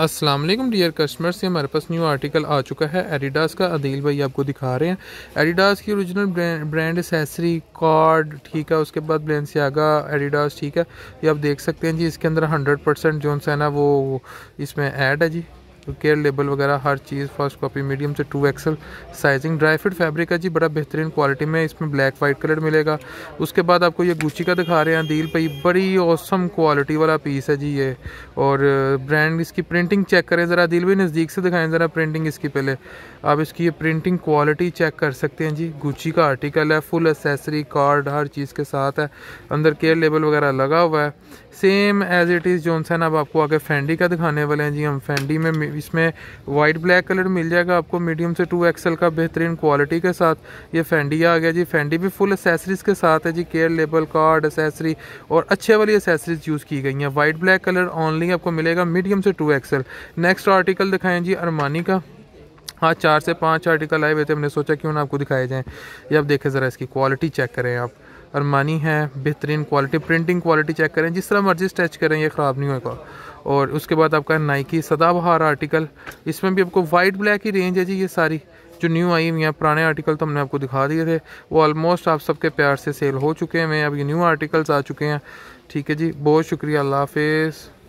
अस्सलाम वालेकुम dear customers से हमारे पास न्यू आर्टिकल आ चुका है एडिडास का अदील भाई आपको दिखा रहे हैं एडिडास की ओरिजिनल ब्रांड, एसेसरी कार्ड ठीक है उसके बाद ब्लेंसियागा एडिडास ठीक है ये आप देख सकते हैं जी इसके अंदर 100 परसेंट जो है ना वो इसमें ऐड है जी केयर तो लेबल वगैरह हर चीज़ फर्स्ट कॉपी मीडियम से to XL sizing dry fit fabric है जी बड़ा बेहतरीन क्वालिटी में इसमें ब्लैक वाइट कलर मिलेगा उसके बाद आपको ये गुची का दिखा रहे हैं दिल पर बड़ी औसम क्वालिटी वाला पीस है जी ये और ब्रांड uh, इसकी प्रिंटिंग चेक करें ज़रा दिल भी नज़दीक से दिखाएँ ज़रा प्रिंटिंग इसकी पहले आप इसकी ये प्रिंटिंग क्वालिटी चेक कर सकते हैं जी गुची का आर्टिकल है फुल एसेसरी कार्ड हर चीज़ के साथ है अंदर केयर लेबल वगैरह लगा हुआ है same as it is Johnson अब आपको आगे फेंडी का दिखाने वाले हैं जी हम फेंडी में इसमें वाइट ब्लैक कलर मिल जाएगा आपको मीडियम से टू एक्सल का बेहतरीन क्वालिटी के साथ ये फैंडी आ गया जी फैंडी भी फुल एसेसरीज़ के साथ है जी केयर लेबल कार्ड एसेसरी और अच्छे वाली एसेसरीज यूज़ की गई हैं वाइट ब्लैक कलर ऑनली आपको मिलेगा मीडियम से टू एक्सल नेक्स्ट आर्टिकल दिखाएं जी अरमानी का हाँ चार से पाँच आर्टिकल आए हुए थे हमने सोचा क्यों ना आपको दिखाए जाएँ ये आप देखें ज़रा इसकी क्वालिटी चेक करें आप अरमानी है बेहतरीन क्वालिटी प्रिंटिंग क्वालिटी चेक करें जिस तरह मर्जी स्टैच करें ये ख़राब नहीं होगा और उसके बाद आपका नाइकी सदाबहार आर्टिकल इसमें भी आपको वाइट ब्लैक ही रेंज है जी ये सारी जो न्यू आई हुई हैं पुराने आर्टिकल तो हमने आपको दिखा दिए थे वो ऑलमोस्ट आप सबके प्यार से सेल हो चुके हैं अब ये न्यू आर्टिकल्स आ चुके हैं ठीक है जी बहुत शुक्रिया अल्लाह हाफिज़